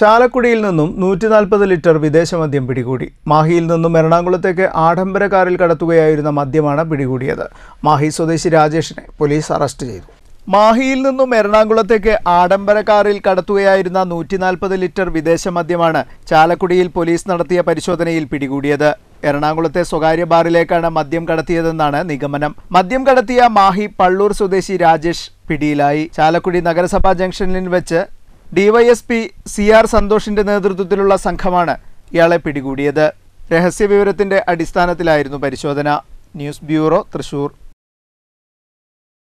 ചാലക്കുടിയിൽ നിന്നും നൂറ്റി നാൽപ്പത് ലിറ്റർ വിദേശമദ്യം പിടികൂടി മാഹിയിൽ നിന്നും എറണാകുളത്തേക്ക് ആഡംബര കാറിൽ കടത്തുകയായിരുന്ന മദ്യമാണ് പിടികൂടിയത് മാഹി സ്വദേശി രാജേഷിനെ പോലീസ് അറസ്റ്റ് ചെയ്തു മാഹിയിൽ നിന്നും എറണാകുളത്തേക്ക് ആഡംബര കാറിൽ കടത്തുകയായിരുന്ന നൂറ്റി നാൽപ്പത് ലിറ്റർ മദ്യമാണ് ചാലക്കുടിയിൽ പോലീസ് നടത്തിയ പരിശോധനയിൽ പിടികൂടിയത് എറണാകുളത്തെ സ്വകാര്യ ബാറിലേക്കാണ് മദ്യം കടത്തിയതെന്നാണ് നിഗമനം മദ്യം കടത്തിയ മാഹി പള്ളൂർ സ്വദേശി രാജേഷ് പിടിയിലായി ചാലക്കുടി നഗരസഭാ ജംഗ്ഷനിൽ വെച്ച് ഡിവൈഎസ്പി സി ആർ സന്തോഷിന്റെ നേതൃത്വത്തിലുള്ള സംഘമാണ് ഇയാളെ പിടികൂടിയത് രഹസ്യവിവരത്തിന്റെ അടിസ്ഥാനത്തിലായിരുന്നു പരിശോധന ന്യൂസ് ബ്യൂറോ തൃശൂർ